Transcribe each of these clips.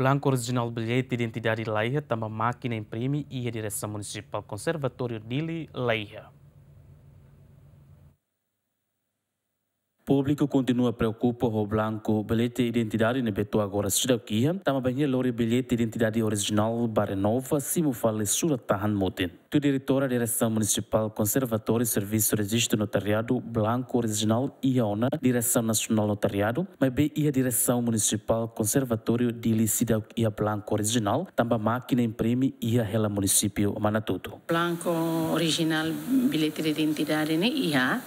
Blanco original bilhete de identidade Leia, também máquina imprime e a direção municipal conservatório Dili Leia. público continua preocupa o blanco bilhete de identidade na Beto agora Cidadquia, também é lore bilhete de identidade original para nova, se me fala suratahan moten. Tu diretora da Direção Municipal Conservatório e Serviço Registro Notariado Blanco Original IONA, Direção Nacional Notariado, mas bem e a Direção Municipal Conservatório de Licida e a Blanco Original, também máquina imprime e a rela município Manatuto. Blanco Original bilhete de identidade, né? E a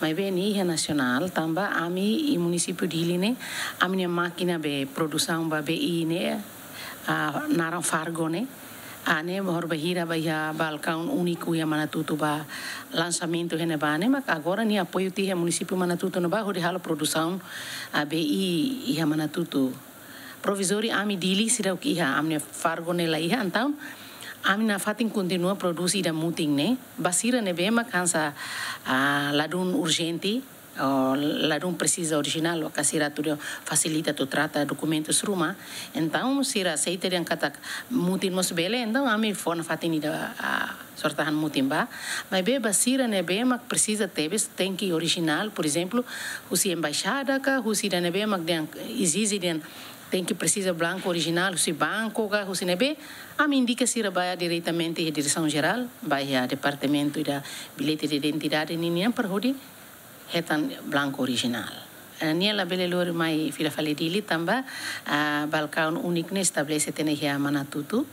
ma ɓe ni ihe national tamba ami i municipio de ami ni makina ɓe production be ɓe ine a naran fargone ane horba hira ba ya balkan uniku ya mana tutu ba lançamento hene ba ne mak agora ni apoio ti municipio mana tutu no ba hori halo produção a bi ya mana tutu provisori ami dili sirau ki ha amne fargone la iha antam amina fatin continua produzir a muting né basira ne bema cansa a ladun urgente o ladun precisa original o casira tudo facilita tu trata documentos ruma então sira aceita de kata muting mos bele então ami fon fatini da sortahan muting ba mas be basira ne bema precisa tebes tem que original por exemplo husi embaixada ka husi da ne bema den easy den tem que um branco original, se banco, carro, se nebe, a me indica se vai diretamente à direção geral, vai ao departamento da bilhete de identidade, nem para é retan branco original. Nia la mais lor mai fila fale dili tamba a balcão único ne né, establece tene hia mana tutu.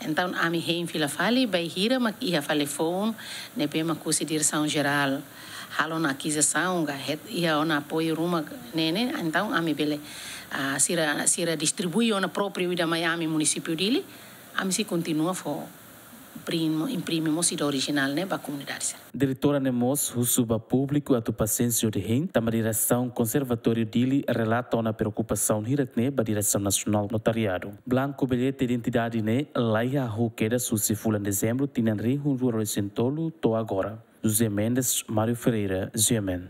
Então ami hein fila fale bai hira mak ia fale phone ne pe makusi direção geral halona kisa saunga het ia ona apoio ruma nene então ami bele a sira sira distribui ona próprio da Miami município dili ami se continua fo primo imprimimos sida original né ba comunidade diretora nemos husuba público atu paciência de rim tama direção conservatório dili relata uma preocupação hirakne ba direção nacional notariado blanco bilhete de identidade né laia roqueda susi fulan dezembro tinanri hunruaro sentolo to agora José Mendes Mário Ferreira, Gemen.